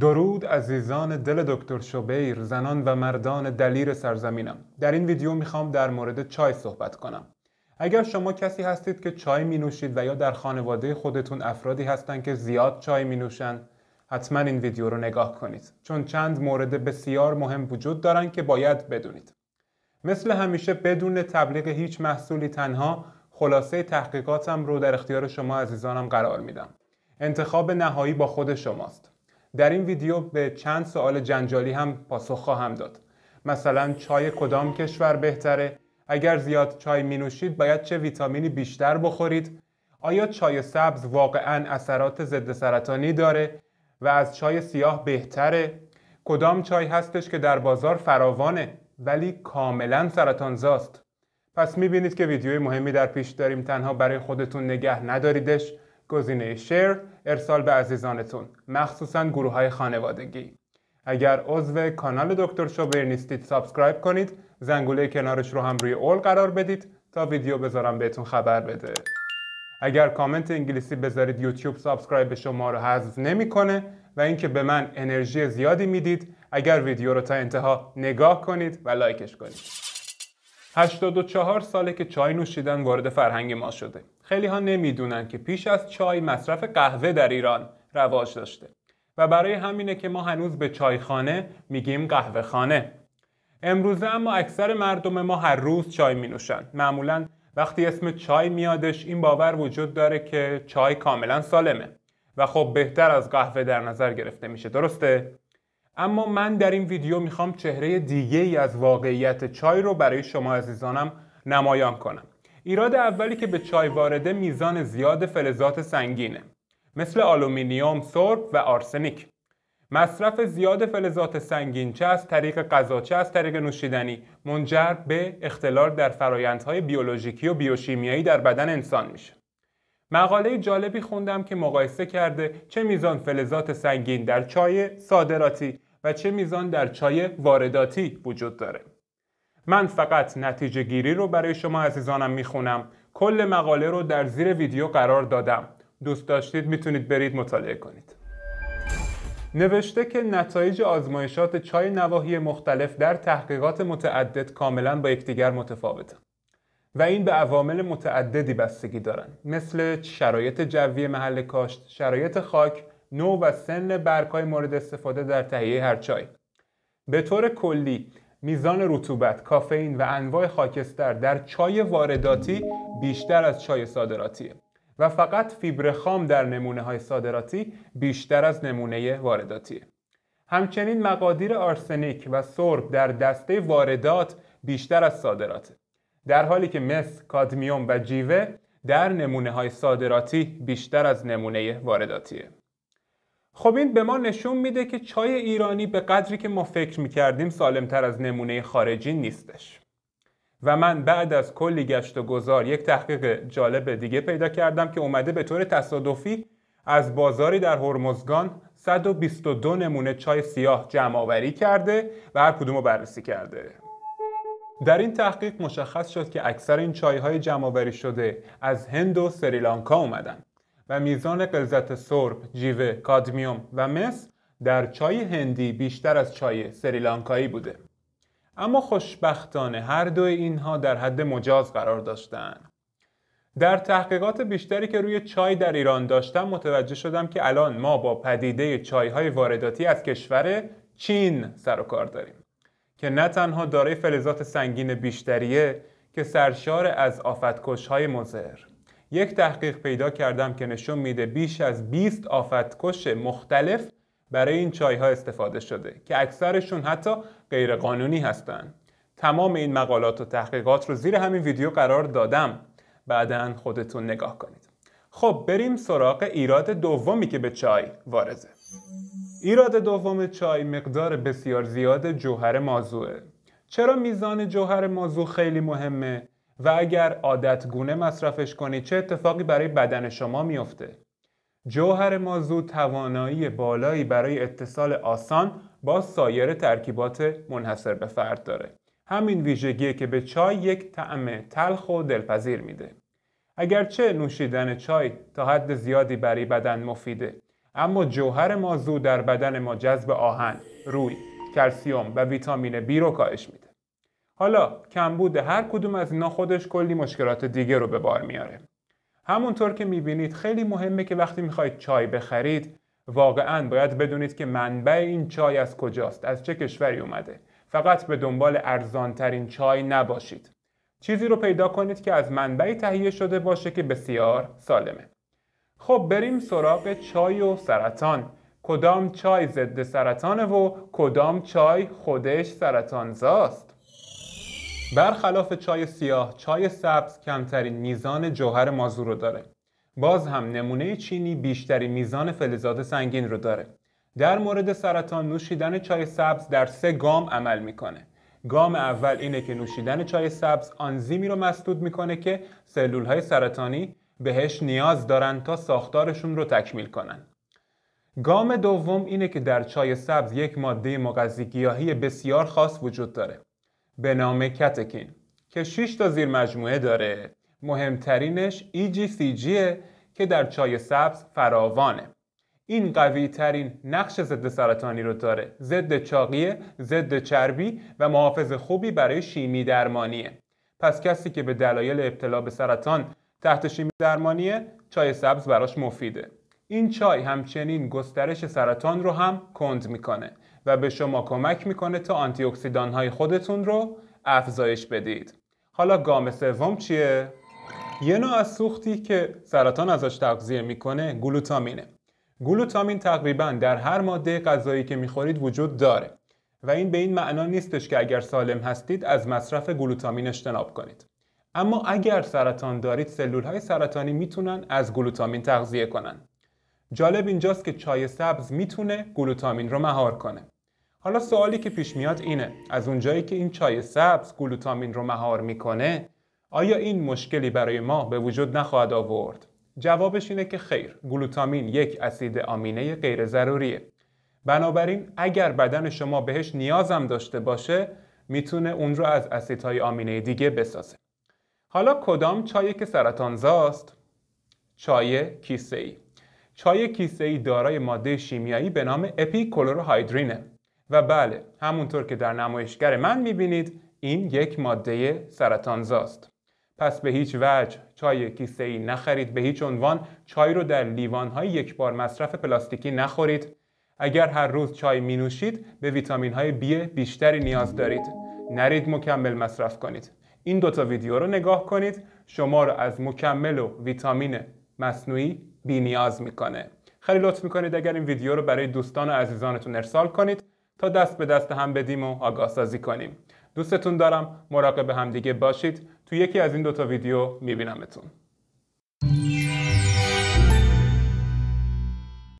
درود عزیزان دل دکتر شبیر زنان و مردان دلیر سرزمینم در این ویدیو میخوام در مورد چای صحبت کنم اگر شما کسی هستید که چای می نوشید و یا در خانواده خودتون افرادی هستند که زیاد چای می نوشن حتما این ویدیو رو نگاه کنید چون چند مورد بسیار مهم وجود دارن که باید بدونید مثل همیشه بدون تبلیغ هیچ محصولی تنها خلاصه تحقیقاتم رو در اختیار شما عزیزانم قرار میدم انتخاب نهایی با خود شماست در این ویدیو به چند سوال جنجالی هم پاسخ خواهم داد مثلا چای کدام کشور بهتره اگر زیاد چای می نوشید باید چه ویتامینی بیشتر بخورید آیا چای سبز واقعا اثرات ضد سرطانی داره و از چای سیاه بهتره کدام چای هستش که در بازار فراوانه ولی کاملا سرطانزاست؟ پس میبینید که ویدیوی مهمی در پیش داریم تنها برای خودتون نگه نداریدش گزینه شیر ارسال به عزیزانتون مخصوصا گروه های خانوادگی اگر عضو کانال دکتر شوبر نیستید سابسکرایب کنید زنگوله کنارش رو هم روی اول قرار بدید تا ویدیو بذارم بهتون خبر بده اگر کامنت انگلیسی بذارید یوتیوب سابسکرایب شما رو حذف نمیکنه و اینکه به من انرژی زیادی میدید اگر ویدیو رو تا انتها نگاه کنید و لایکش کنید 84 ساله که چای نوشیدن وارد فرهنگ ما شده. خیلی ها نمیدونن که پیش از چای مصرف قهوه در ایران رواج داشته و برای همینه که ما هنوز به چایخانه میگیم قهوه خانه. امروزه اما اکثر مردم ما هر روز چای می نوشن. معمولا وقتی اسم چای میادش این باور وجود داره که چای کاملا سالمه و خب بهتر از قهوه در نظر گرفته میشه درسته؟ اما من در این ویدیو میخوام چهره دیگه ای از واقعیت چای رو برای شما عزیزانم نمایان کنم ایراد اولی که به چای وارده میزان زیاد فلزات سنگینه مثل آلومینیوم، سرب و آرسنیک مصرف زیاد فلزات سنگین چه از طریق غذا چه از طریق نوشیدنی منجر به اختلال در فرایندهای بیولوژیکی و بیوشیمیایی در بدن انسان میشه مقاله جالبی خوندم که مقایسه کرده چه میزان فلزات سنگین در چای صادراتی و چه میزان در چای وارداتی وجود داره من فقط نتیجه گیری رو برای شما عزیزانم میخونم کل مقاله رو در زیر ویدیو قرار دادم دوست داشتید میتونید برید مطالعه کنید نوشته که نتایج آزمایشات چای نواحی مختلف در تحقیقات متعدد کاملا با یکدیگر متفاوت و این به عوامل متعددی بستگی دارند مثل شرایط جوی محل کاشت، شرایط خاک، نوع و سن برگهای مورد استفاده در تهیه هر چای به طور کلی میزان رطوبت، کافئین و انواع خاکستر در چای وارداتی بیشتر از چای صادراتیه و فقط فیبر خام در نمونه های صادراتی بیشتر از نمونه وارداتیه. همچنین مقادیر آرسنیک و سرب در دسته واردات بیشتر از صادراته. در حالی که مس، کادمیوم و جیوه در نمونه های صادراتی بیشتر از نمونه وارداتیه. خب این به ما نشون میده که چای ایرانی به قدری که ما فکر میکردیم سالمتر از نمونه خارجی نیستش و من بعد از کلی گشت و گذار یک تحقیق جالب دیگه پیدا کردم که اومده به طور تصادفی از بازاری در هرمزگان 122 نمونه چای سیاه جمع آوری کرده و هر کدوم رو بررسی کرده در این تحقیق مشخص شد که اکثر این چایهای جمع آوری شده از هند و سریلانکا اومدن و میزان قلزت سرب، جیوه، کادمیوم و مس در چای هندی بیشتر از چای سریلانکایی بوده. اما خوشبختانه هر دو اینها در حد مجاز قرار داشتند. در تحقیقات بیشتری که روی چای در ایران داشتم متوجه شدم که الان ما با پدیده چایهای وارداتی از کشور چین سر و کار داریم که نه تنها دارای فلزات سنگین بیشتریه که سرشار از های مزهر یک تحقیق پیدا کردم که نشون میده بیش از 20 آفتکش مختلف برای این چای ها استفاده شده که اکثرشون حتی غیرقانونی هستن تمام این مقالات و تحقیقات رو زیر همین ویدیو قرار دادم. بعدا خودتون نگاه کنید. خب بریم سراغ ایراد دومی که به چای وارزه. ایراد دوم چای مقدار بسیار زیاد جوهر مازوه چرا میزان جوهر مازو خیلی مهمه؟ و اگر عادت گونه مصرفش کنی چه اتفاقی برای بدن شما میافته؟ جوهر مازو توانایی بالایی برای اتصال آسان با سایر ترکیبات منحصر به فرد داره. همین ویژگیه که به چای یک طعم تلخ و دلپذیر میده. اگرچه نوشیدن چای تا حد زیادی برای بدن مفیده، اما جوهر مازو در بدن ما جذب آهن، روی، کلسیوم و ویتامین بی رو کاهش میده. حالا کمبود هر کدوم از اینا خودش کلی مشکلات دیگه رو به بار میاره همونطور که میبینید خیلی مهمه که وقتی میخواید چای بخرید واقعا باید بدونید که منبع این چای از کجاست از چه کشوری اومده فقط به دنبال ارزانترین چای نباشید چیزی رو پیدا کنید که از منبعی تهیه شده باشه که بسیار سالمه خب بریم سراغ چای و سرطان کدام چای ضد سرطانه و کدام چای خودش سرطانزاست برخلاف چای سیاه، چای سبز کمترین میزان جوهر مازو رو داره. باز هم نمونه چینی بیشتری میزان فلزات سنگین رو داره. در مورد سرطان نوشیدن چای سبز در سه گام عمل میکنه. گام اول اینه که نوشیدن چای سبز آنزیمی رو مسدود میکنه که سلول های سرطانی بهش نیاز دارن تا ساختارشون رو تکمیل کنن. گام دوم اینه که در چای سبز یک ماده مغذی گیاهی بسیار خاص وجود داره. به نام کتکین که 6 تا زیر مجموعه داره مهمترینش EGCG که در چای سبز فراوانه این قوی ترین نقش ضد سرطانی رو داره ضد چاقیه ضد چربی و محافظ خوبی برای شیمی درمانیه پس کسی که به دلایل ابتلا به سرطان تحت شیمی درمانیه چای سبز براش مفیده این چای همچنین گسترش سرطان رو هم کند میکنه و به شما کمک میکنه تا آنتی های خودتون رو افزایش بدید حالا گام سوم چیه یه نوع از سوختی که سرطان ازش تغذیه میکنه گلوتامینه گلوتامین تقریبا در هر ماده غذایی که میخورید وجود داره و این به این معنا نیستش که اگر سالم هستید از مصرف گلوتامین اجتناب کنید اما اگر سرطان دارید سلول های سرطانی میتونن از گلوتامین تغذیه کنن جالب اینجاست که چای سبز میتونه گلوتامین رو مهار کنه حالا سوالی که پیش میاد اینه از اونجایی که این چای سبز گلوتامین رو مهار میکنه آیا این مشکلی برای ما به وجود نخواهد آورد جوابش اینه که خیر گلوتامین یک اسید آمینه غیر ضروریه بنابراین اگر بدن شما بهش نیازم داشته باشه میتونه اون رو از اسیدهای آمینه دیگه بسازه حالا کدام چای که سرطانزاست چای کیسه ای چای کیسه ای دارای ماده شیمیایی به نام اپیکلوروهیدرینه و بله همونطور که در نمایشگر من میبینید این یک ماده سرطانزاست پس به هیچ وجه چای کیسه ای نخرید به هیچ عنوان چای رو در لیوانهای یک بار مصرف پلاستیکی نخورید اگر هر روز چای می نوشید به ویتامین های B بیشتری نیاز دارید نرید مکمل مصرف کنید این دوتا ویدیو رو نگاه کنید شما رو از مکمل و ویتامین مصنوعی بی نیاز میکنه خیلی لطف میکنید اگر این ویدیو رو برای دوستان و عزیزانتون ارسال کنید تا دست به دست هم بدیم و آگاه سازی کنیم دوستتون دارم مراقب همدیگه باشید تو یکی از این دوتا ویدیو میبینمتون